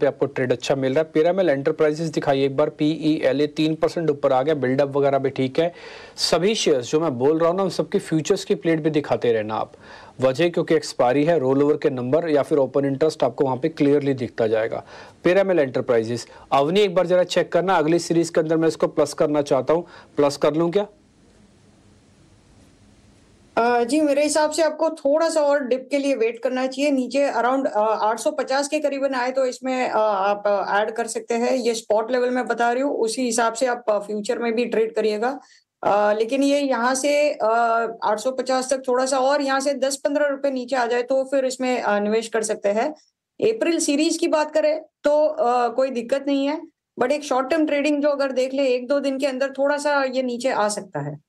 पे आपको ट्रेड अच्छा मिल रहा है पिरामिल एंटरप्राइजेस दिखाई एक बार पी ई एल ए तीन परसेंट ऊपर आ गया बिल्डअप वगैरह भी ठीक है सभी शेयर्स जो मैं बोल रहा हूँ ना उन सबके फ्यूचर्स की प्लेट भी दिखाते रहना आप वजह क्योंकि एक्सपायरी है रोल ओवर के नंबर या फिर ओपन इंटरेस्ट आपको वहाँ पे क्लियरली दिखता जाएगा पिरामिल एंटरप्राइजेस अवनी एक बार जरा चेक करना अगली सीरीज के अंदर मैं इसको प्लस करना चाहता हूँ प्लस कर लूँ क्या जी मेरे हिसाब से आपको थोड़ा सा और डिप के लिए वेट करना चाहिए नीचे अराउंड 850 के करीबन आए तो इसमें आप ऐड कर सकते हैं ये स्पॉट लेवल में बता रही हूँ उसी हिसाब से आप फ्यूचर में भी ट्रेड करिएगा लेकिन ये यहाँ से 850 तक थोड़ा सा और यहाँ से 10-15 रुपए नीचे आ जाए तो फिर इसमें निवेश कर सकते हैं अप्रैल सीरीज की बात करें तो कोई दिक्कत नहीं है बट एक शॉर्ट टर्म ट्रेडिंग जो अगर देख ले एक दो दिन के अंदर थोड़ा सा ये नीचे आ सकता है